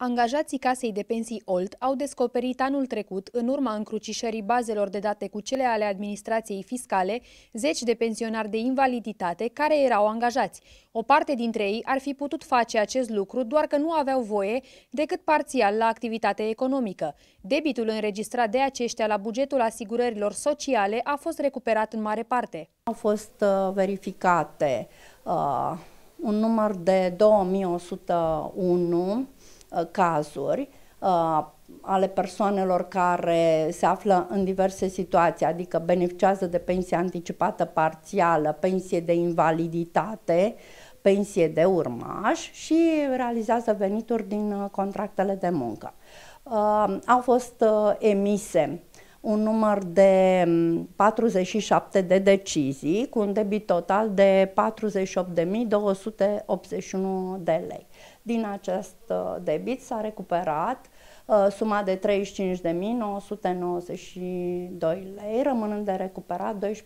Angajații casei de pensii Olt au descoperit anul trecut, în urma încrucișării bazelor de date cu cele ale administrației fiscale, zeci de pensionari de invaliditate care erau angajați. O parte dintre ei ar fi putut face acest lucru, doar că nu aveau voie decât parțial la activitate economică. Debitul înregistrat de aceștia la bugetul asigurărilor sociale a fost recuperat în mare parte. Au fost uh, verificate uh, un număr de 2101 Uh, cazuri uh, ale persoanelor care se află în diverse situații, adică beneficiază de pensie anticipată parțială, pensie de invaliditate, pensie de urmaș și realizează venituri din uh, contractele de muncă. Au fost emise un număr de 47 mm, de decizii cu un debit total de 48.281 de lei. Din acest uh, debit s-a recuperat Uh, suma de 35.992 lei, rămânând de recuperat 12.289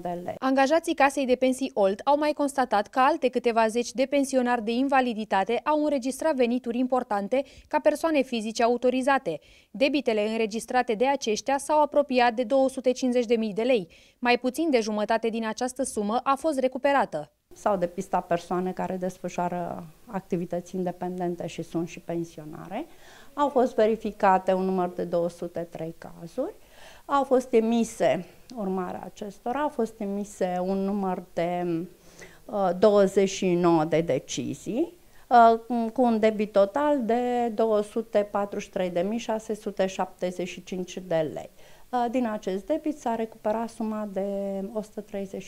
de lei. Angajații Casei de Pensii Olt au mai constatat că alte câteva zeci de pensionari de invaliditate au înregistrat venituri importante ca persoane fizice autorizate. Debitele înregistrate de aceștia s-au apropiat de 250.000 de lei. Mai puțin de jumătate din această sumă a fost recuperată sau pista persoane care desfășoară activități independente și sunt și pensionare. Au fost verificate un număr de 203 cazuri, au fost emise, urmarea acestora, au fost emise un număr de uh, 29 de decizii, uh, cu un debit total de 243.675 de lei. Uh, din acest debit s-a recuperat suma de 135.000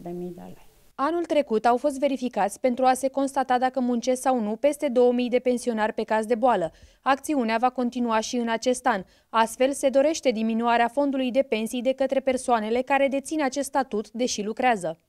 de lei. Anul trecut au fost verificați pentru a se constata dacă muncesc sau nu peste 2000 de pensionari pe caz de boală. Acțiunea va continua și în acest an. Astfel, se dorește diminuarea fondului de pensii de către persoanele care dețin acest statut, deși lucrează.